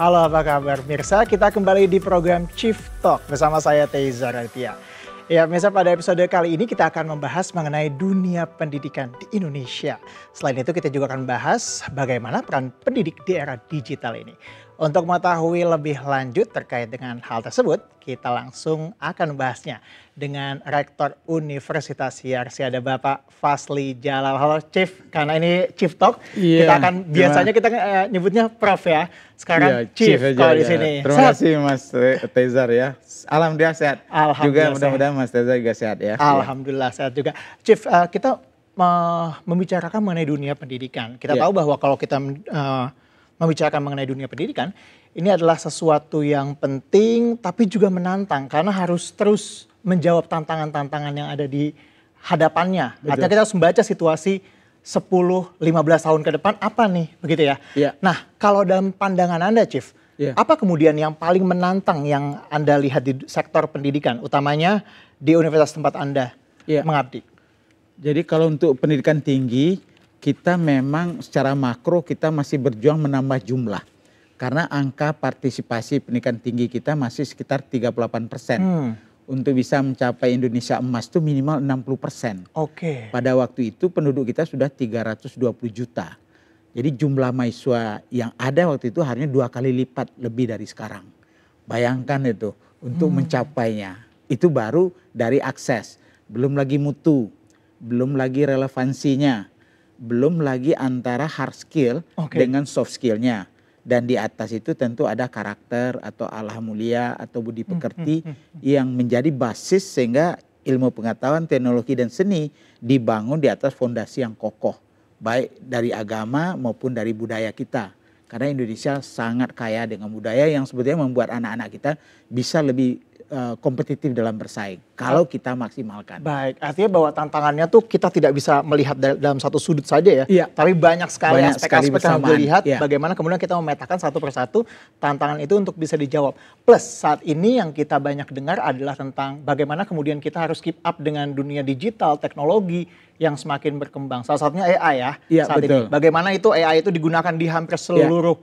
Halo apa kabar Mirsa, kita kembali di program Chief Talk bersama saya Teza Raitia. Ya, Mirsa pada episode kali ini kita akan membahas mengenai dunia pendidikan di Indonesia. Selain itu kita juga akan bahas bagaimana peran pendidik di era digital ini. Untuk mengetahui lebih lanjut terkait dengan hal tersebut, kita langsung akan membahasnya dengan Rektor Universitas Yarsi ada Bapak Fasli Jalal. Halo Chief, karena ini Chief Talk, yeah, kita akan biasanya kita uh, nyebutnya Prof ya. Sekarang yeah, Chief, Chief aja, kalau di ya. sini. Terima kasih Mas Tezar ya. Alhamdulillah sehat. Alhamdulillah juga mudah-mudahan Mas Tezar juga sehat ya. Iya. Alhamdulillah sehat juga. Chief, uh, kita membicarakan mengenai dunia pendidikan. Kita yeah. tahu bahwa kalau kita uh, membicarakan mengenai dunia pendidikan, ini adalah sesuatu yang penting tapi juga menantang karena harus terus menjawab tantangan-tantangan yang ada di hadapannya. Betul. Artinya kita harus membaca situasi 10 15 tahun ke depan apa nih begitu ya. ya. Nah, kalau dalam pandangan Anda Chief, ya. apa kemudian yang paling menantang yang Anda lihat di sektor pendidikan utamanya di universitas tempat Anda ya. mengabdi? Jadi kalau untuk pendidikan tinggi kita memang secara makro kita masih berjuang menambah jumlah. Karena angka partisipasi pendidikan tinggi kita masih sekitar 38 persen. Hmm. Untuk bisa mencapai Indonesia emas itu minimal 60 persen. Oke. Okay. Pada waktu itu penduduk kita sudah 320 juta. Jadi jumlah mahasiswa yang ada waktu itu harinya dua kali lipat lebih dari sekarang. Bayangkan itu untuk hmm. mencapainya. Itu baru dari akses, belum lagi mutu, belum lagi relevansinya, belum lagi antara hard skill okay. dengan soft skillnya dan di atas itu tentu ada karakter atau alah mulia atau budi hmm, pekerti hmm, hmm, hmm, yang menjadi basis sehingga ilmu pengetahuan teknologi dan seni dibangun di atas fondasi yang kokoh baik dari agama maupun dari budaya kita karena Indonesia sangat kaya dengan budaya yang sebetulnya membuat anak-anak kita bisa lebih Eh, kompetitif dalam bersaing kalau ah. kita maksimalkan. Baik, artinya bahwa tantangannya tuh kita tidak bisa melihat dalam satu sudut saja ya, ya. tapi banyak sekali aspek-aspek yang dilihat ya. bagaimana kemudian kita memetakan satu persatu tantangan itu untuk bisa dijawab. Plus saat ini yang kita banyak dengar adalah tentang bagaimana kemudian kita harus keep up dengan dunia digital, teknologi yang semakin berkembang. Salah satunya AI ya, ya saat betul. ini. Bagaimana itu AI itu digunakan di hampir iya. seluruh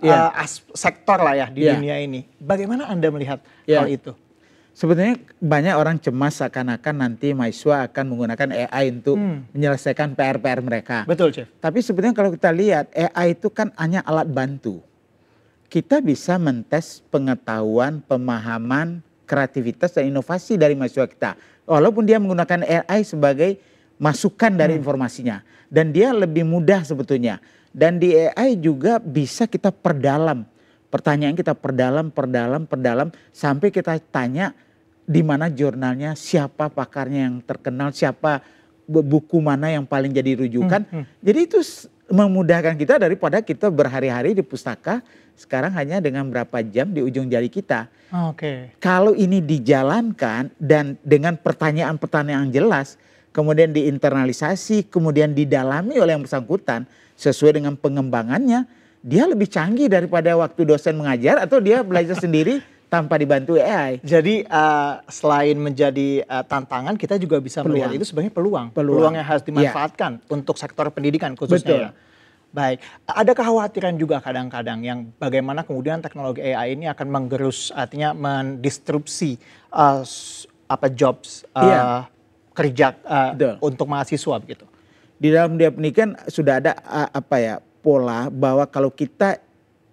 ya yeah. sektor lah ya di yeah. dunia ini. Bagaimana Anda melihat yeah. hal itu? sebetulnya banyak orang cemas seakan-akan nanti mahasiswa akan menggunakan AI untuk hmm. menyelesaikan PR-PR mereka. Betul, Chef. Tapi sebetulnya kalau kita lihat AI itu kan hanya alat bantu. Kita bisa mentes pengetahuan, pemahaman, kreativitas dan inovasi dari mahasiswa kita. Walaupun dia menggunakan AI sebagai masukan dari hmm. informasinya dan dia lebih mudah sebetulnya. Dan di AI juga bisa kita perdalam Pertanyaan kita perdalam, perdalam, perdalam sampai kita tanya di mana jurnalnya, siapa pakarnya yang terkenal, siapa buku mana yang paling jadi rujukan. Hmm, hmm. Jadi itu memudahkan kita daripada kita berhari-hari di pustaka sekarang hanya dengan berapa jam di ujung jari kita. Oke. Okay. Kalau ini dijalankan dan dengan pertanyaan-pertanyaan jelas, kemudian diinternalisasi, kemudian didalami oleh yang bersangkutan sesuai dengan pengembangannya, dia lebih canggih daripada waktu dosen mengajar atau dia belajar sendiri tanpa dibantu AI. Jadi uh, selain menjadi uh, tantangan, kita juga bisa peluang. melihat itu sebagai peluang. peluang, peluang yang harus iya. dimanfaatkan yeah. untuk sektor pendidikan khususnya. Betul. Ya. Baik, ada kekhawatiran juga kadang-kadang yang bagaimana kemudian teknologi AI ini akan menggerus, artinya mendistrupsi uh, apa jobs uh, yeah. kerja uh, untuk mahasiswa begitu. Di dalam dia pendidikan sudah ada uh, apa ya pola bahwa kalau kita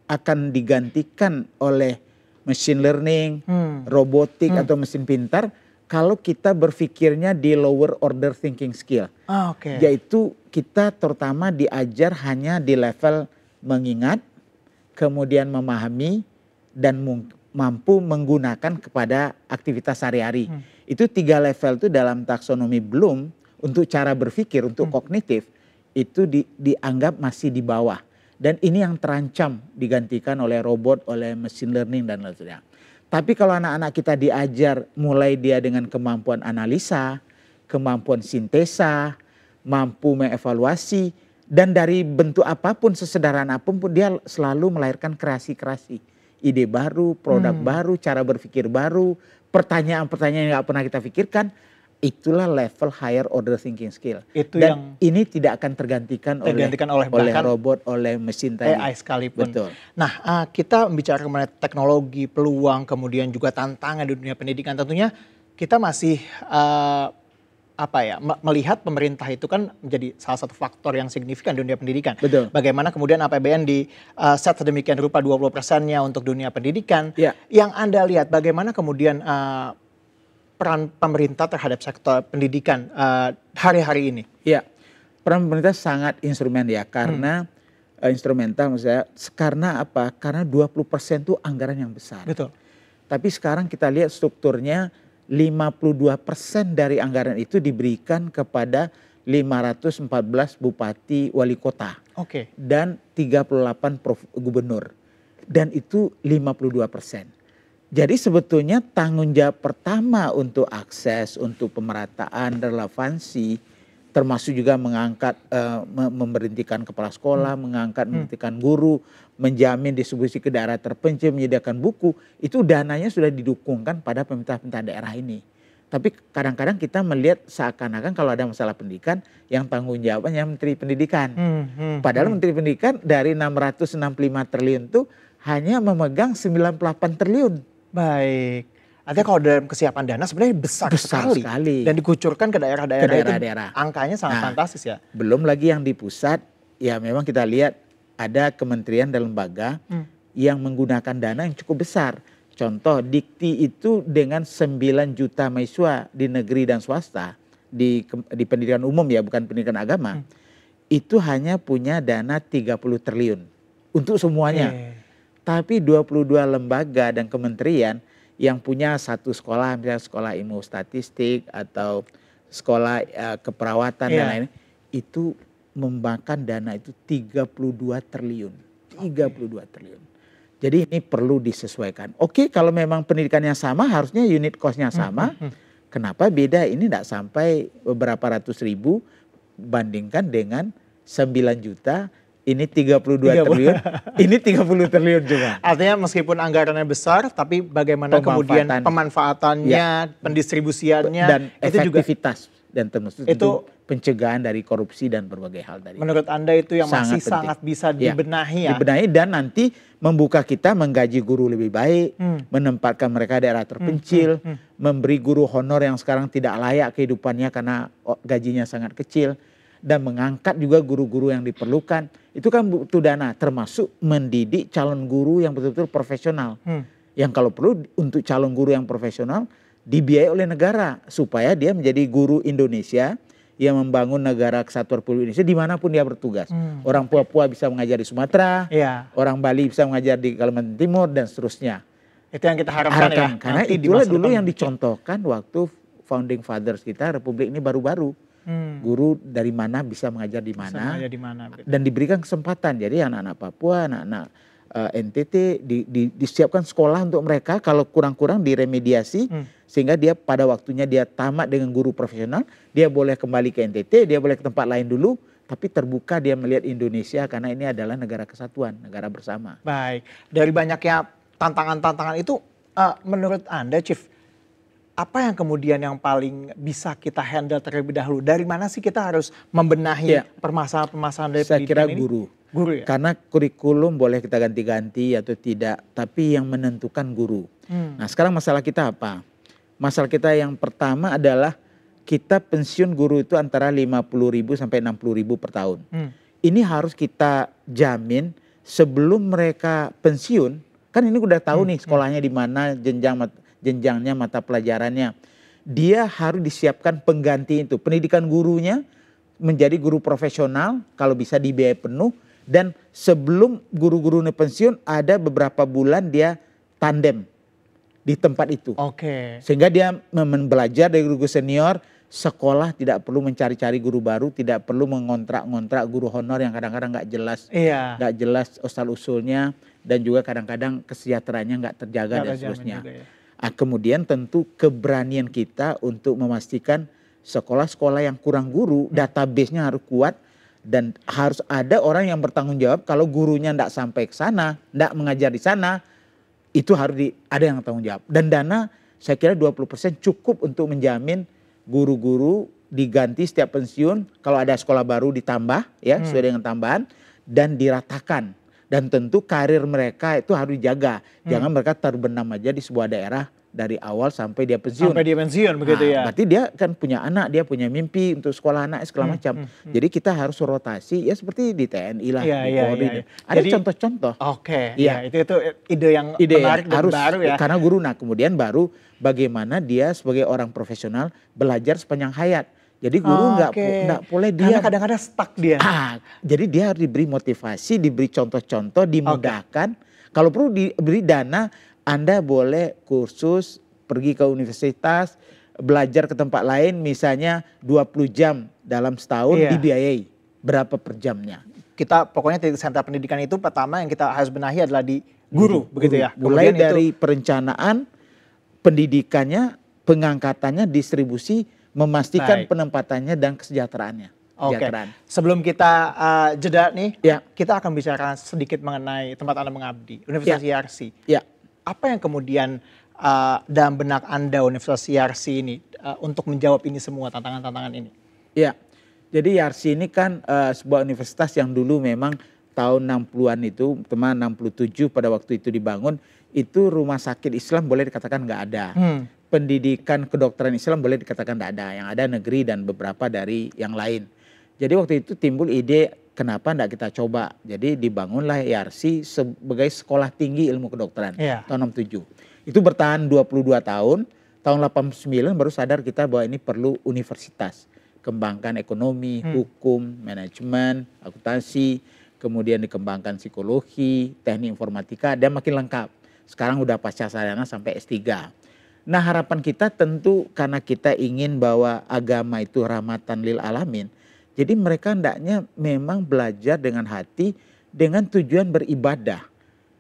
akan digantikan oleh machine learning, hmm. robotik hmm. atau mesin pintar kalau kita berpikirnya di lower order thinking skill. Ah, okay. Yaitu kita terutama diajar hanya di level mengingat, kemudian memahami dan mampu menggunakan kepada aktivitas sehari-hari. Hmm. Itu tiga level itu dalam taksonomi belum untuk cara berpikir untuk hmm. kognitif itu di, dianggap masih di bawah dan ini yang terancam digantikan oleh robot, oleh machine learning dan lain sebagainya. Tapi kalau anak-anak kita diajar mulai dia dengan kemampuan analisa, kemampuan sintesa, mampu mengevaluasi dan dari bentuk apapun sesederhana apapun dia selalu melahirkan kreasi-kreasi, ide baru, produk hmm. baru, cara berpikir baru, pertanyaan-pertanyaan yang nggak pernah kita pikirkan itulah level higher order thinking skill. Itu Dan yang ini tidak akan tergantikan, tergantikan oleh, oleh, oleh robot, oleh mesin tadi. AI sekalipun. Betul. Nah, ah, kita bicara mengenai teknologi, peluang, kemudian juga tantangan di dunia pendidikan. Tentunya kita masih uh, apa ya melihat pemerintah itu kan menjadi salah satu faktor yang signifikan di dunia pendidikan. Betul. Bagaimana kemudian APBN di uh, set sedemikian rupa 20 persennya untuk dunia pendidikan. Yeah. Yang Anda lihat bagaimana kemudian uh, peran pemerintah terhadap sektor pendidikan eh, hari-hari uh, ini? Iya, peran pemerintah sangat instrumen ya karena hmm. uh, instrumental misalnya, saya. Karena apa? Karena 20% persen itu anggaran yang besar. Betul. Tapi sekarang kita lihat strukturnya 52% persen dari anggaran itu diberikan kepada 514 bupati wali kota. Oke. Okay. Dan 38 prof, gubernur. Dan itu 52 persen. Jadi sebetulnya tanggung jawab pertama untuk akses, untuk pemerataan, relevansi, termasuk juga mengangkat, uh, memberhentikan kepala sekolah, hmm. mengangkat, hmm. memberhentikan guru, menjamin distribusi ke daerah terpencil, menyediakan buku, itu dananya sudah didukungkan pada pemerintah-pemerintah daerah ini. Tapi kadang-kadang kita melihat seakan-akan kalau ada masalah pendidikan yang tanggung jawabnya Menteri Pendidikan. Hmm, hmm, Padahal hmm. Menteri Pendidikan dari 665 triliun itu hanya memegang 98 triliun. Baik. Artinya kalau dalam kesiapan dana sebenarnya besar, besar sekali. sekali dan dikucurkan ke daerah-daerah daerah-daerah. Daerah. Angkanya sangat nah, fantastis ya. Belum lagi yang di pusat, ya memang kita lihat ada kementerian dan lembaga hmm. yang menggunakan dana yang cukup besar. Contoh Dikti itu dengan 9 juta mahasiswa di negeri dan swasta di di pendidikan umum ya, bukan pendidikan agama. Hmm. Itu hanya punya dana 30 triliun untuk semuanya. Hmm. Tapi 22 lembaga dan kementerian yang punya satu sekolah, misalnya sekolah ilmu statistik atau sekolah uh, keperawatan yeah. dan iya. lain-lain, itu membangkan dana itu 32 triliun. 32 okay. triliun. Jadi ini perlu disesuaikan. Oke, kalau memang pendidikannya sama, harusnya unit costnya sama. mm hmm. Kenapa beda? Ini tidak sampai beberapa ratus ribu bandingkan dengan 9 juta ini 32 30. triliun, ini 30 triliun juga. Artinya meskipun anggarannya besar, tapi bagaimana kemudian pemanfaatannya, ya. pendistribusiannya, dan itu efektivitas juga, dan termasuk itu pencegahan dari korupsi dan berbagai hal dari. Menurut Anda itu yang sangat masih penting. sangat bisa ya. dibenahi ya, ya? Dibenahi dan nanti membuka kita menggaji guru lebih baik, hmm. menempatkan mereka daerah terpencil, hmm. Hmm. Hmm. memberi guru honor yang sekarang tidak layak kehidupannya karena oh, gajinya sangat kecil dan mengangkat juga guru-guru yang diperlukan. Itu kan butuh dana, termasuk mendidik calon guru yang betul-betul profesional. Hmm. Yang kalau perlu untuk calon guru yang profesional dibiayai oleh negara supaya dia menjadi guru Indonesia yang membangun negara kesatuan Republik Indonesia dimanapun dia bertugas. Hmm. Orang Papua bisa mengajar di Sumatera, ya. orang Bali bisa mengajar di Kalimantan Timur dan seterusnya. Itu yang kita harapkan, harapkan ya. Karena Nanti itulah dulu yang dicontohkan waktu founding fathers kita Republik ini baru-baru Hmm. Guru dari mana bisa mengajar di mana, dan diberikan kesempatan. Jadi anak-anak Papua, anak-anak uh, eh, NTT di, di, disiapkan sekolah untuk mereka kalau kurang-kurang diremediasi hmm. sehingga dia pada waktunya dia tamat dengan guru profesional dia boleh kembali ke NTT dia boleh ke tempat lain dulu tapi terbuka dia melihat Indonesia karena ini adalah negara kesatuan negara bersama. Baik dari banyaknya tantangan-tantangan itu uh, menurut anda Chief apa yang kemudian yang paling bisa kita handle terlebih dahulu? Dari mana sih kita harus membenahi ya. permasalahan-permasalahan dari Saya pendidikan kira guru. Guru ya? Karena kurikulum boleh kita ganti-ganti atau tidak, tapi yang menentukan guru. Hmm. Nah sekarang masalah kita apa? Masalah kita yang pertama adalah kita pensiun guru itu antara 50 ribu sampai 60 ribu per tahun. Hmm. Ini harus kita jamin sebelum mereka pensiun, kan ini udah tahu hmm. nih sekolahnya hmm. di mana, jenjang jenjangnya, mata pelajarannya. Dia harus disiapkan pengganti itu. Pendidikan gurunya menjadi guru profesional kalau bisa dibiayai penuh. Dan sebelum guru guru pensiun ada beberapa bulan dia tandem di tempat itu. Oke. Okay. Sehingga dia belajar dari guru senior, sekolah tidak perlu mencari-cari guru baru, tidak perlu mengontrak-ngontrak guru honor yang kadang-kadang nggak jelas, iya. nggak jelas asal usulnya dan juga kadang-kadang kesejahteraannya nggak terjaga gak dan seterusnya. ya. Nah, kemudian tentu keberanian kita untuk memastikan sekolah-sekolah yang kurang guru, hmm. database-nya harus kuat dan harus ada orang yang bertanggung jawab kalau gurunya tidak sampai ke sana, tidak mengajar di sana, itu harus di, ada yang tanggung jawab. Dan dana saya kira 20% cukup untuk menjamin guru-guru diganti setiap pensiun, kalau ada sekolah baru ditambah ya, hmm. sesuai dengan tambahan dan diratakan dan tentu karir mereka itu harus dijaga. Hmm. Jangan mereka terbenam aja di sebuah daerah dari awal sampai dia pensiun. Sampai dia pensiun nah, begitu ya. Berarti dia kan punya anak, dia punya mimpi untuk sekolah anak segala hmm, macam. Hmm, hmm. Jadi kita harus rotasi ya seperti di TNI lah, ya, di ya, Polri. Ya, ya. Ada contoh-contoh. Oke. Okay, ya. ya itu itu ide yang ide menarik yang harus, baru ya. Karena guru nah kemudian baru bagaimana dia sebagai orang profesional belajar sepanjang hayat jadi guru oh, nggak oh, okay. nggak boleh dia kadang-kadang stuck dia. Ah, jadi dia harus diberi motivasi, diberi contoh-contoh, dimudahkan. Okay. Kalau perlu diberi dana, Anda boleh kursus, pergi ke universitas, belajar ke tempat lain misalnya 20 jam dalam setahun iya. dibiayai. Berapa per jamnya? Kita pokoknya sentra pendidikan itu pertama yang kita harus benahi adalah di guru, guru begitu ya. Mulai dari perencanaan pendidikannya, pengangkatannya, distribusi memastikan Baik. penempatannya dan kesejahteraannya. Oke. Okay. Sebelum kita uh, jeda nih, ya. kita akan bicara sedikit mengenai tempat Anda mengabdi, Universitas ya. E ya. Apa yang kemudian uh, dalam benak Anda Universitas Yarsi e ini uh, untuk menjawab ini semua tantangan-tantangan ini? Ya. Jadi Yarsi e ini kan uh, sebuah universitas yang dulu memang tahun 60-an itu, teman 67 pada waktu itu dibangun, itu rumah sakit Islam boleh dikatakan nggak ada. Hmm pendidikan kedokteran Islam boleh dikatakan tidak ada. Yang ada negeri dan beberapa dari yang lain. Jadi waktu itu timbul ide kenapa tidak kita coba. Jadi dibangunlah IRC e sebagai sekolah tinggi ilmu kedokteran ya. tahun 67. Itu bertahan 22 tahun. Tahun 89 baru sadar kita bahwa ini perlu universitas. Kembangkan ekonomi, hmm. hukum, manajemen, akuntansi, kemudian dikembangkan psikologi, teknik informatika, dan makin lengkap. Sekarang udah pasca sarjana sampai S3 Nah harapan kita tentu karena kita ingin bahwa agama itu rahmatan lil alamin. Jadi mereka hendaknya memang belajar dengan hati dengan tujuan beribadah.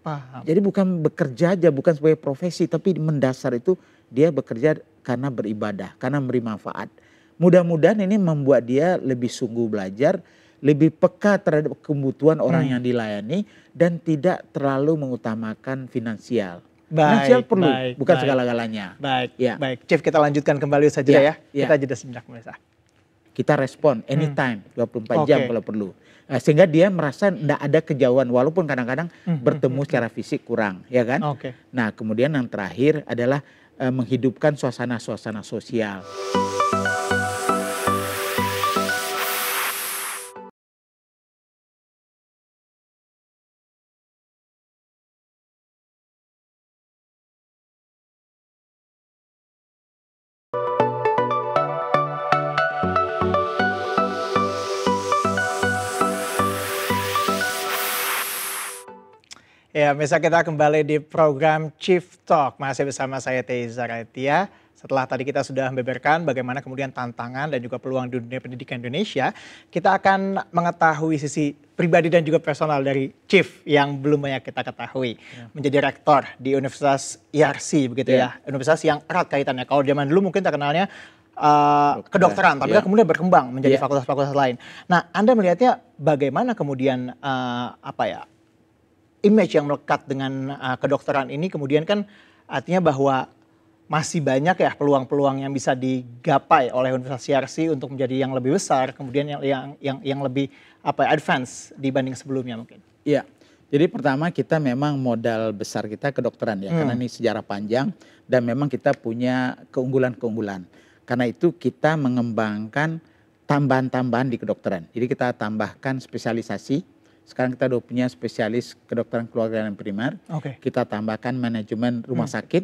Paham. Jadi bukan bekerja aja, bukan sebagai profesi, tapi mendasar itu dia bekerja karena beribadah, karena memberi manfaat. Mudah-mudahan ini membuat dia lebih sungguh belajar, lebih peka terhadap kebutuhan orang hmm. yang dilayani dan tidak terlalu mengutamakan finansial finansial perlu, baik, bukan segala-galanya. Baik, ya. baik. Chief kita lanjutkan kembali saja ya, ya. ya. Kita jeda sebentar pemirsa. Kita respon anytime hmm. 24 okay. jam kalau perlu. Eh, sehingga dia merasa tidak ada kejauhan walaupun kadang-kadang hmm. bertemu hmm. hmm secara hmm. fisik kurang, ya kan? Okay. Nah, kemudian yang terakhir adalah uh, menghidupkan suasana-suasana sosial. Ya, misalnya kita kembali di program Chief Talk. Masih bersama saya Teza Raitia. Setelah tadi kita sudah membeberkan bagaimana kemudian tantangan dan juga peluang dunia pendidikan Indonesia, kita akan mengetahui sisi pribadi dan juga personal dari Chief yang belum banyak kita ketahui. Ya. Menjadi rektor di Universitas IRC e begitu ya. ya. Universitas yang erat kaitannya. Kalau zaman dulu mungkin terkenalnya uh, Dokter, kedokteran, tapi ya. kemudian berkembang menjadi ya. fakultas-fakultas ya. lain. Nah, Anda melihatnya bagaimana kemudian uh, apa ya image yang melekat dengan uh, kedokteran ini kemudian kan artinya bahwa masih banyak ya peluang-peluang yang bisa digapai oleh Universitas CRC untuk menjadi yang lebih besar, kemudian yang yang yang, yang lebih apa ya, advance dibanding sebelumnya mungkin. Iya. Jadi pertama kita memang modal besar kita kedokteran ya, hmm. karena ini sejarah panjang dan memang kita punya keunggulan-keunggulan. Karena itu kita mengembangkan tambahan-tambahan di kedokteran. Jadi kita tambahkan spesialisasi sekarang kita udah punya spesialis kedokteran keluarga dan primer. Okay. Kita tambahkan manajemen rumah hmm. sakit.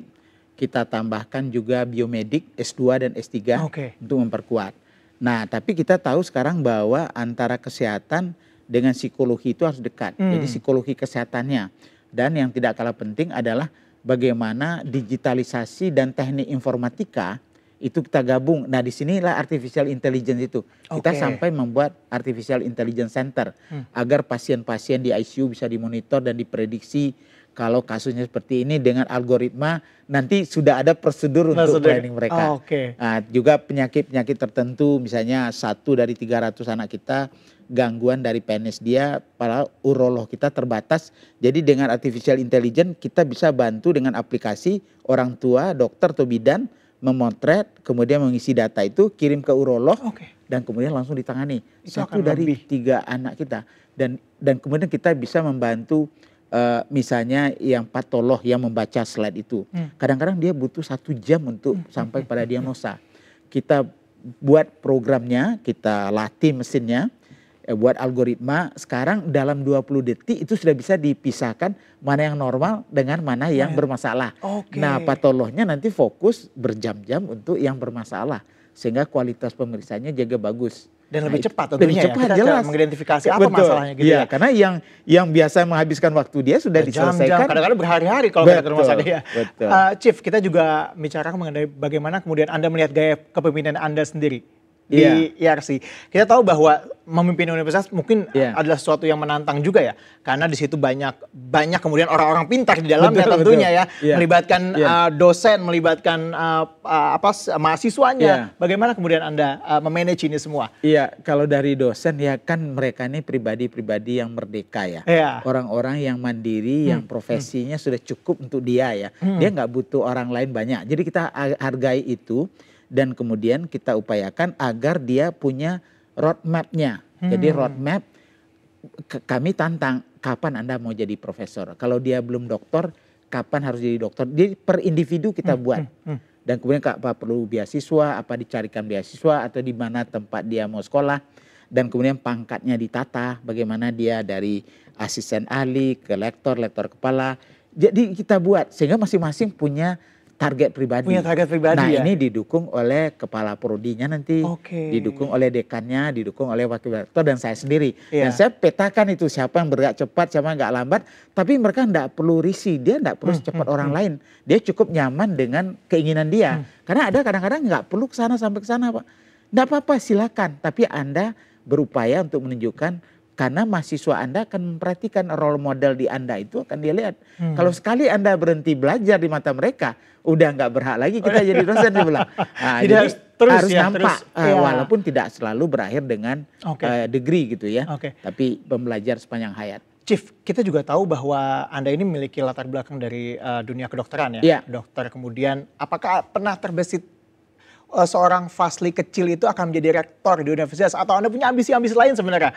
Kita tambahkan juga biomedik S2 dan S3 okay. untuk memperkuat. Nah, tapi kita tahu sekarang bahwa antara kesehatan dengan psikologi itu harus dekat. Hmm. Jadi psikologi kesehatannya. Dan yang tidak kalah penting adalah bagaimana digitalisasi dan teknik informatika itu kita gabung. Nah, di sinilah artificial intelligence itu. Kita sampai membuat artificial intelligence center hmm. agar pasien-pasien di ICU bisa dimonitor dan diprediksi kalau kasusnya seperti ini dengan algoritma nanti sudah ada prosedur nah, untuk sudah. training mereka. Oh, okay. nah, juga penyakit-penyakit tertentu misalnya satu dari 300 anak kita gangguan dari penis dia para urolog kita terbatas. Jadi dengan artificial intelligence kita bisa bantu dengan aplikasi orang tua, dokter atau bidan memotret, kemudian mengisi data itu, kirim ke urolog, okay. dan kemudian langsung ditangani. Itu Satu dari lebih. tiga anak kita, dan dan kemudian kita bisa membantu uh, misalnya yang patolog yang membaca slide itu. Hmm. Kadang-kadang hmm. dia butuh satu jam untuk hmm. sampai pada diagnosa. Kita buat programnya, kita latih mesinnya, ya, buat algoritma sekarang dalam 20 detik itu sudah bisa dipisahkan mana yang normal dengan mana yang iya. bermasalah. Okay. Nah, patolognya nanti fokus berjam-jam untuk yang bermasalah sehingga kualitas pemeriksaannya jaga bagus. Dan nah, lebih ya. cepat tentunya lebih cepat, ya. Kita jelas. mengidentifikasi apa Betul. masalahnya gitu ya, ya. Karena yang yang biasa menghabiskan waktu dia sudah jam diselesaikan. Kadang-kadang berhari-hari kalau betul, ke rumah sakit ya. Betul. Uh, Chief, kita juga bicara mengenai bagaimana kemudian Anda melihat gaya kepemimpinan Anda sendiri yeah. di IRC. Kita tahu bahwa memimpin universitas mungkin yeah. adalah sesuatu yang menantang juga ya, karena di situ banyak banyak kemudian orang-orang pintar di dalamnya betul, tentunya betul. ya, yeah. melibatkan yeah. Iya. Uh, dosen, melibatkan uh, uh, apa mahasiswanya. Yeah. Bagaimana kemudian anda uh, memanage ini semua? Iya, yeah, kalau dari dosen ya kan mereka ini pribadi-pribadi yang merdeka ya, orang iya. orang-orang yang mandiri, hmm. yang profesinya hmm. sudah cukup untuk dia ya, hmm. dia nggak butuh orang lain banyak. Jadi kita hargai itu dan kemudian kita upayakan agar dia punya roadmapnya. Hmm. Jadi roadmap kami tantang kapan Anda mau jadi profesor. Kalau dia belum dokter, kapan harus jadi dokter? Jadi per individu kita hmm. buat. Hmm. hmm. Dan kemudian apa perlu beasiswa, apa dicarikan beasiswa atau di mana tempat dia mau sekolah dan kemudian pangkatnya ditata bagaimana dia dari asisten ahli ke lektor, lektor kepala. Jadi kita buat sehingga masing-masing punya target pribadi. Punya target pribadi nah, ya. ini didukung oleh kepala prodinya nanti, okay. didukung oleh dekannya, didukung oleh wakil rektor dan saya sendiri. Yeah. Dan saya petakan itu siapa yang bergerak cepat, siapa yang nggak lambat. Tapi mereka nggak perlu risi, dia nggak perlu hmm, hmm cepat hmm, orang hmm. lain. Dia cukup nyaman dengan keinginan dia. Hmm. Karena ada kadang-kadang nggak perlu ke sana sampai ke sana, Pak. Nggak apa-apa, silakan. Tapi Anda berupaya untuk menunjukkan karena mahasiswa Anda akan memperhatikan role model di Anda itu akan dilihat. Hmm. Kalau sekali Anda berhenti belajar di mata mereka, udah nggak berhak lagi kita jadi dosen di Nah, jadi harus, terus harus ya, nampak terus, uh, ya. walaupun tidak selalu berakhir dengan okay. uh, eh, degree gitu ya. Okay. Tapi pembelajar sepanjang hayat. Chief, kita juga tahu bahwa Anda ini memiliki latar belakang dari uh, dunia kedokteran ya, yeah. dokter. Kemudian, apakah pernah terbesit uh, seorang Fasli kecil itu akan menjadi rektor di universitas atau Anda punya ambisi-ambisi lain sebenarnya?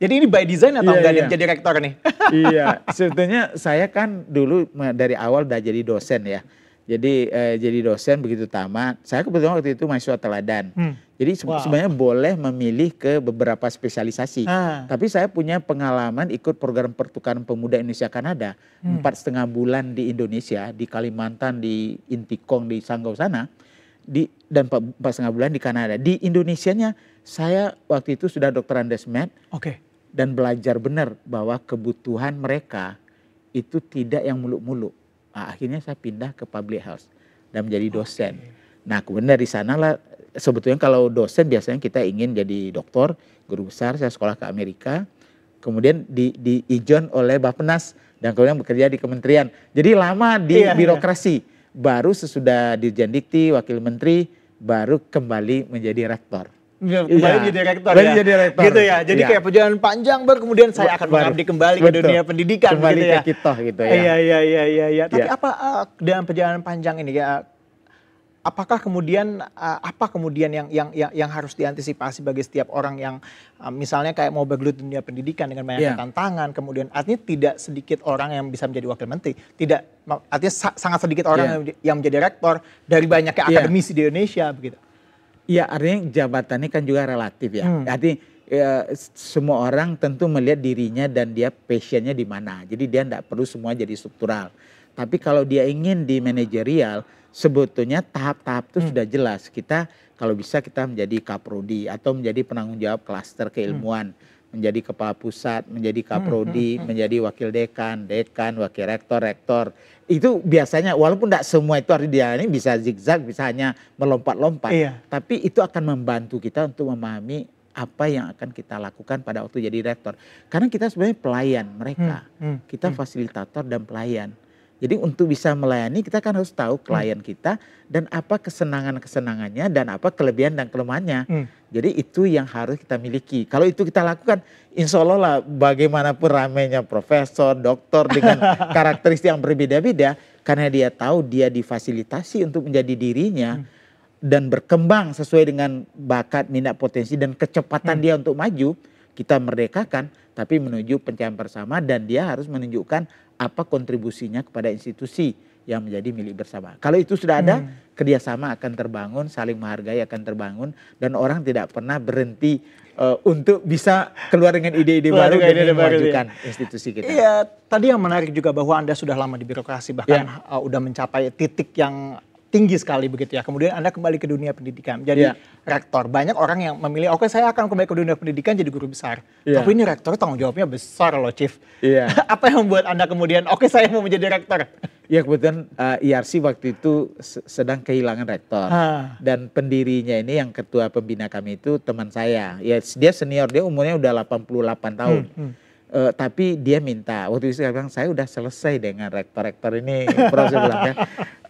Jadi ini by design atau iya, enggak enggak iya. jadi rektor nih? iya, sebetulnya saya kan dulu dari awal udah jadi dosen ya. Jadi eh, jadi dosen begitu tamat, saya kebetulan waktu itu mahasiswa teladan. Hmm. Jadi se wow. sebenarnya boleh memilih ke beberapa spesialisasi. Ah. Tapi saya punya pengalaman ikut program pertukaran pemuda Indonesia Kanada hmm. empat hmm. setengah bulan di Indonesia, di Kalimantan, di Intikong, di Sanggau sana di dan empat setengah bulan di Kanada. Di Indonesianya saya waktu itu sudah dokteran desmed. Oke. Okay dan belajar benar bahwa kebutuhan mereka itu tidak yang muluk-muluk. Nah, akhirnya saya pindah ke public health dan menjadi dosen. Okay. Nah, kemudian dari sanalah sebetulnya kalau dosen biasanya kita ingin jadi dokter, guru besar, saya sekolah ke Amerika, kemudian di diijon oleh Bappenas dan kemudian bekerja di kementerian. Jadi lama di iya, iya. birokrasi. Iya. Baru sesudah Dirjen Dikti, Wakil Menteri, baru kembali menjadi rektor. Iya, iya. kembali jadi direktur kembali ya. jadi direktur gitu ya jadi ya. kayak perjalanan panjang baru kemudian saya akan mengabdi kembali Betul. ke dunia pendidikan kembali gitu ya. ke kita gitu ya iya iya iya iya ya. tapi ya. apa uh, dalam perjalanan panjang ini ya apakah kemudian uh, apa kemudian yang, yang yang yang harus diantisipasi bagi setiap orang yang uh, misalnya kayak mau bergelut dunia pendidikan dengan banyak yeah. tantangan kemudian artinya tidak sedikit orang yang bisa menjadi wakil menteri tidak artinya sa sangat sedikit orang yeah. Iya. yang, menjadi rektor dari banyaknya akademisi yeah. di Indonesia begitu Iya artinya jabatannya kan juga relatif ya. Hmm. Artinya ya, semua orang tentu melihat dirinya dan dia passionnya di mana. Jadi dia tidak perlu semua jadi struktural. Tapi kalau dia ingin di manajerial, sebetulnya tahap-tahap itu hmm. sudah jelas. Kita kalau bisa kita menjadi kaprodi atau menjadi penanggung jawab klaster keilmuan. Hmm menjadi kepala pusat, menjadi hmm, kaprodi, hmm, hmm, hmm. menjadi wakil dekan, dekan, wakil rektor, rektor. Itu biasanya walaupun tidak semua itu harus dijalani bisa zigzag, bisa hanya melompat-lompat. Iya. Tapi itu akan membantu kita untuk memahami apa yang akan kita lakukan pada waktu jadi rektor. Karena kita sebenarnya pelayan mereka. Hmm, hmm, kita hmm. fasilitator dan pelayan. Jadi untuk bisa melayani kita kan harus tahu hmm. klien hmm. kita dan apa kesenangan-kesenangannya dan apa kelebihan dan kelemahannya. Hmm. Jadi itu yang harus kita miliki. Kalau itu kita lakukan, insya Allah lah bagaimanapun ramainya profesor, dokter dengan karakteristik yang berbeda-beda. Karena dia tahu dia difasilitasi untuk menjadi dirinya. Hmm dan berkembang sesuai dengan bakat, minat, potensi dan kecepatan hmm. dia untuk maju, kita merdekakan, tapi menuju pencapaian bersama dan dia harus menunjukkan apa kontribusinya kepada institusi yang menjadi milik bersama. Kalau itu sudah ada, hmm. kerjasama akan terbangun, saling menghargai akan terbangun, dan orang tidak pernah berhenti uh, untuk bisa keluar dengan ide-ide baru dan ide ya. memajukan ya. institusi kita. Iya, tadi yang menarik juga bahwa Anda sudah lama di birokrasi, bahkan ya. udah mencapai titik yang tinggi sekali begitu ya. Kemudian Anda kembali ke dunia pendidikan jadi yeah. rektor. Banyak orang yang memilih, oke okay, saya akan kembali ke dunia pendidikan jadi guru besar. Yeah. Tapi ini rektor tanggung jawabnya besar loh Chief. Yeah. Apa yang membuat Anda kemudian, oke okay, saya mau menjadi rektor? Ya kemudian uh, eh, IRC e waktu itu sedang kehilangan rektor ha. dan pendirinya ini yang ketua pembina kami itu teman saya. Ya dia senior, dia umurnya udah 88 tahun. Hmm, hmm Uh, tapi dia minta waktu itu saya bilang saya udah selesai dengan rektor-rektor ini proses bilang ya.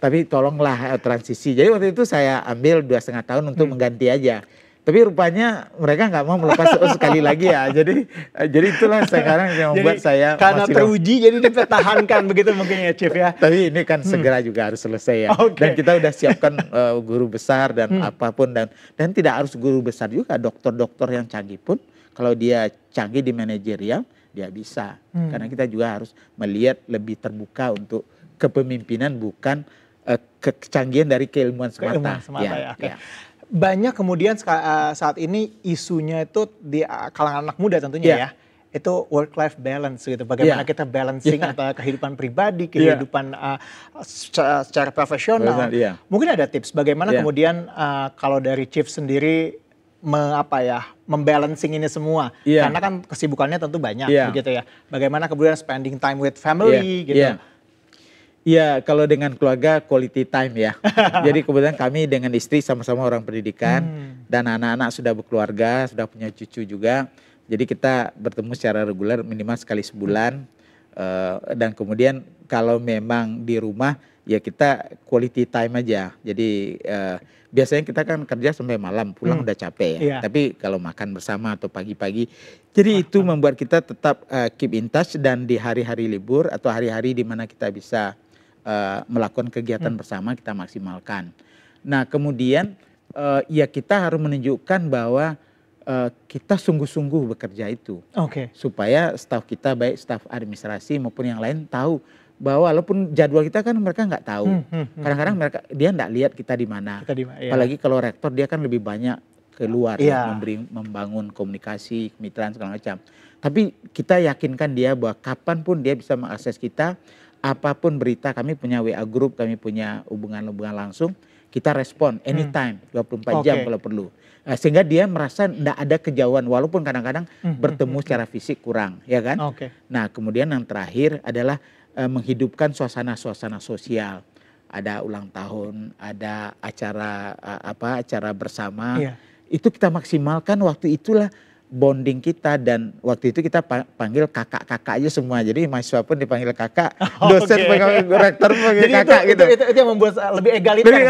tapi tolonglah uh, transisi. Jadi waktu itu saya ambil dua setengah tahun untuk hmm. mengganti aja. Tapi rupanya mereka nggak mau melepas oh, sekali lagi ya. Jadi eh, jadi itulah sekarang yang membuat jadi, saya karena masih teruji jadi dipertahankan begitu mungkin ya Chief ya. Tapi ini kan hmm. segera juga harus selesai ya. Okay. Dan kita udah siapkan uh, guru besar dan hmm. apapun dan dan tidak harus guru besar juga dokter-dokter yang canggih pun kalau dia canggih di manajerial ya, dia bisa. Hmm. Karena kita juga harus melihat lebih terbuka untuk kepemimpinan bukan uh, kecanggihan dari keilmuan semata. Keilmuan semata ya. ya. Okay. ya. Banyak kemudian eh, saat ini isunya itu di eh, kalangan anak muda tentunya ya. ya itu work life balance gitu bagaimana yeah. kita balancing yeah. antara kehidupan pribadi ya. kehidupan yeah. uh, secara, secara profesional yeah. mungkin ada tips bagaimana yeah. kemudian uh, kalau dari chief sendiri me, apa ya membalancing ini semua yeah. karena kan kesibukannya tentu banyak yeah. begitu ya bagaimana kemudian spending time with family yeah. gitu yeah. Iya, kalau dengan keluarga quality time ya. Jadi kebetulan kami dengan istri sama-sama orang pendidikan hmm. dan anak-anak sudah berkeluarga, sudah punya cucu juga. Jadi kita bertemu secara reguler minimal sekali sebulan. Hmm. Uh, dan kemudian kalau memang di rumah ya kita quality time aja. Jadi uh, biasanya kita kan kerja sampai malam, pulang hmm. udah capek ya. Yeah. Tapi kalau makan bersama atau pagi-pagi, jadi ah, itu ah. membuat kita tetap uh, keep in touch dan di hari-hari libur atau hari-hari di mana kita bisa uh, melakukan kegiatan hmm. bersama kita maksimalkan. Nah, kemudian uh, ya kita harus menunjukkan bahwa uh, kita sungguh-sungguh bekerja itu. Okay. Supaya staff kita baik staff administrasi maupun yang lain tahu bahwa walaupun jadwal kita kan mereka nggak tahu. Kadang-kadang hmm, hmm, hmm. mereka dia nggak lihat kita di mana. Ya. Apalagi kalau rektor dia kan lebih banyak keluar ya, memberi membangun komunikasi, kemitraan segala macam. Tapi kita yakinkan dia bahwa kapanpun dia bisa mengakses kita, apapun berita kami punya WA group, kami punya hubungan-hubungan langsung, kita respon hmm. anytime hmm. 24 okay. jam kalau perlu. Eh, sehingga dia merasa tidak ada kejauhan walaupun kadang-kadang hmm. hmm bertemu hmm, secara fisik kurang, ya kan? Okay. Nah, kemudian yang terakhir adalah Eh, menghidupkan suasana-suasana sosial. Ada ulang tahun, ada acara eh, apa acara bersama. Iya. Itu kita maksimalkan waktu itulah bonding kita dan waktu itu kita panggil kakak-kakak aja semua. Jadi mahasiswa pun dipanggil kakak, oh, dosen okay. panggil rektor panggil kakak itu, gitu. Itu, itu, itu yang membuat lebih egalitas. Ya,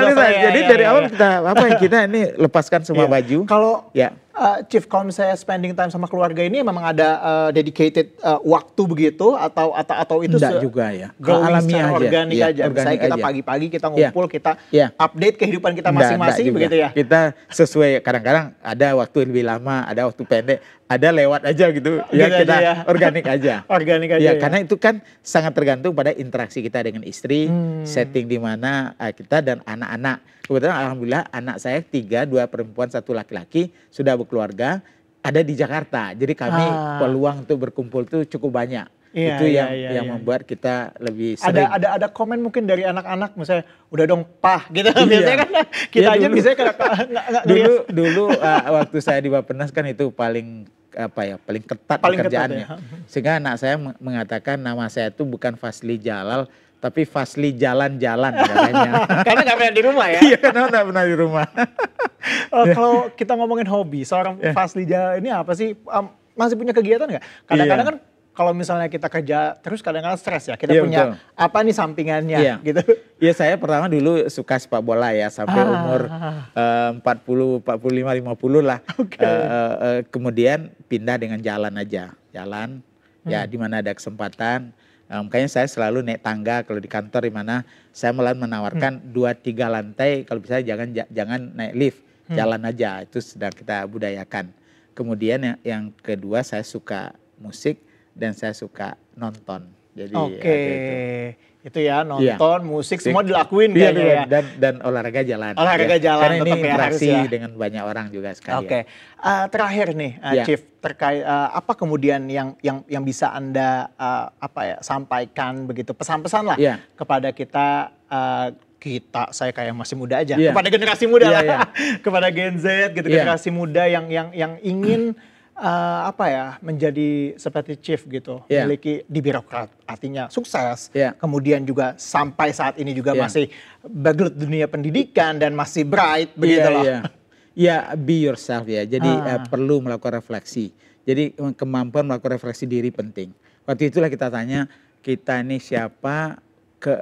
Jadi ya, dari ya, awal ya. kita apa kita ini lepaskan semua ya. baju. Kalau ya uh, Chief kalau misalnya spending time sama keluarga ini memang ada uh, dedicated uh, waktu begitu atau atau atau itu Nggak juga ya alami aja organik ya, aja organik misalnya kita pagi-pagi kita iya. ngumpul ya. kita ya. update kehidupan kita masing-masing begitu ya kita sesuai kadang-kadang ada waktu lebih lama ada waktu pendek ada lewat aja gitu, gitu ya kita aja ya. organik aja organik ya, aja ya, ya karena itu kan sangat tergantung pada interaksi kita dengan istri hmm. setting di mana eh, kita dan anak-anak kebetulan alhamdulillah anak saya tiga dua perempuan satu laki-laki sudah berkeluarga ada di Jakarta jadi kami ah. peluang untuk berkumpul tuh cukup banyak ya, itu ya, yang ya, yang ya. membuat kita lebih sering. Ada ada ada komen mungkin dari anak-anak misalnya udah dong pah gitu iya. biasanya kan ya, kita ya, aja dulu, biasanya kan dulu dulu uh, waktu saya di Bapenas kan itu paling apa ya paling ketat paling pekerjaannya. Ketat ya. Sehingga anak saya mengatakan nama saya itu bukan Fasli Jalal tapi Fasli jalan-jalan karena nggak pernah di rumah ya? Iya karena nggak pernah di rumah. uh, kalau kita ngomongin hobi, seorang yeah. Fasli Jalal ini apa sih? Um, masih punya kegiatan nggak? Kadang-kadang yeah. kan kalau misalnya kita kerja terus kadang-kadang stres ya. Kita yeah, punya betul. apa nih sampingannya yeah. gitu. Iya, yeah, saya pertama dulu suka sepak bola ya sampai ah. umur uh, 40, 45, 50 lah. Okay. Uh, eh, uh, eh, eh, kemudian pindah dengan jalan aja. Jalan ya, hmm. ya di mana ada kesempatan. Um, makanya saya selalu naik tangga kalau di kantor di mana saya malah menawarkan hmm. dua tiga lantai kalau bisa jangan jangan naik lift, hmm. jalan aja. Itu sedang kita budayakan. Kemudian yang, yang kedua saya suka musik dan saya suka nonton. Jadi Oke. Okay. Itu. itu ya nonton, ya. musik semua iya. dilakuin ya, kayaknya iya, ya. Dan dan olahraga jalan. Olahraga ya. jalan Karena ini ya, interaksi ya. dengan banyak orang juga sekali. Oke. Okay. Ya. Uh, terakhir nih uh, ya. Chief terkait uh, apa kemudian yang yang yang bisa Anda uh, apa ya sampaikan begitu pesan-pesan lah ya. kepada kita uh, kita saya kayak masih muda aja yeah. kepada generasi muda yeah, lah yeah. kepada Gen Z gitu yeah. generasi muda yang yang yang ingin mm uh, apa ya menjadi seperti chief gitu yeah. memiliki di birokrat artinya sukses yeah. kemudian juga sampai saat ini juga yeah. masih bergelut dunia pendidikan dan masih bright iya, begitu yeah, loh iya. ya yeah. yeah, be yourself ya jadi ah. uh, perlu melakukan refleksi jadi kemampuan melakukan refleksi diri penting waktu itulah kita tanya kita ini siapa ke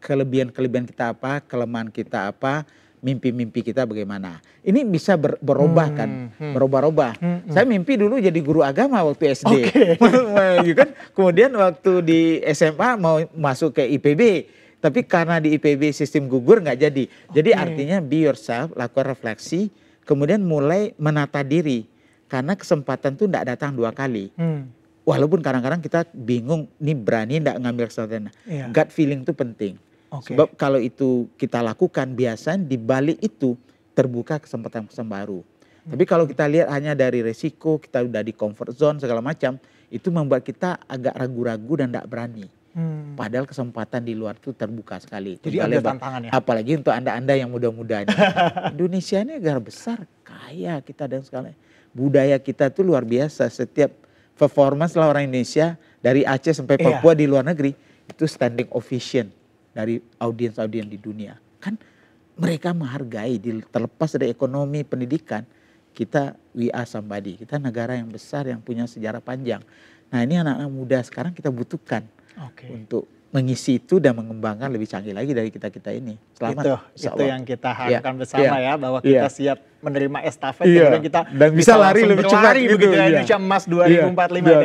kelebihan kelebihan kita apa kelemahan kita apa mimpi-mimpi kita bagaimana. Ini bisa ber, berubah kan, hmm, hmm. berubah-ubah. Hmm, hmm. Saya mimpi dulu jadi guru agama waktu SD. Okay. Gitu kan? Kemudian waktu di SMA mau masuk ke IPB, tapi karena di IPB sistem gugur nggak jadi. Jadi okay. artinya be yourself, lakukan refleksi, kemudian mulai menata diri. Karena kesempatan tuh nggak datang dua kali. Hmm. Walaupun kadang-kadang kita bingung, ini berani nggak ngambil kesempatan. Yeah. Gut feeling itu penting. Okay. Sebab kalau itu kita lakukan biasanya di balik itu terbuka kesempatan-kesempatan baru. Hmm. Tapi kalau kita lihat hanya dari resiko, kita sudah di comfort zone segala macam, itu membuat kita agak ragu-ragu dan tidak berani. Hmm. Padahal kesempatan di luar itu terbuka sekali. Jadi ada tantangan ya. Apalagi untuk anda-anda yang muda-muda ini. Indonesia ini negara besar, kaya kita dan segala. Budaya kita tuh luar biasa. Setiap performance lah orang Indonesia dari Aceh sampai iya. Papua iya. di luar negeri itu standing ovation dari audiens-audiens di dunia. Kan mereka menghargai terlepas dari ekonomi pendidikan kita we are somebody. Kita negara yang besar yang punya sejarah panjang. Nah, ini anak-anak muda sekarang kita butuhkan okay. untuk mengisi itu dan mengembangkan lebih canggih lagi dari kita kita ini. Selamat. Itu, itu yang kita iya. harapkan ya. bersama ya, ya bahwa kita kita siap menerima estafet ya. dan kita dan bisa, bisa lari lebih cepat gitu. Begitu, ya. Indonesia iya. Emas 2045. Iya.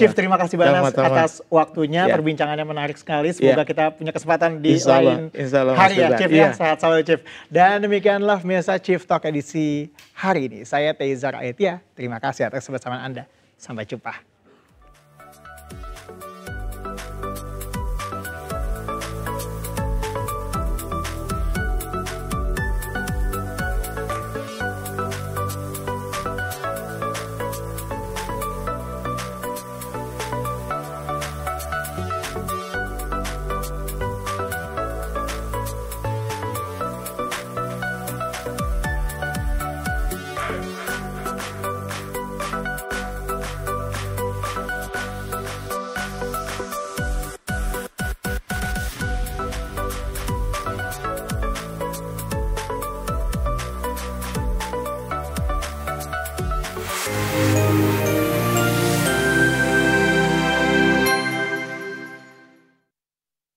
2045. Chief terima kasih banyak atas waktunya, perbincangannya menarik sekali. Semoga kita punya kesempatan di Insya lain Insya Allah, hari ya Chief ya. Sehat selalu Chief. Dan demikianlah pemirsa Chief Talk edisi hari ini. Saya Teizar Aetia. Terima kasih atas kesempatan Anda. Sampai jumpa.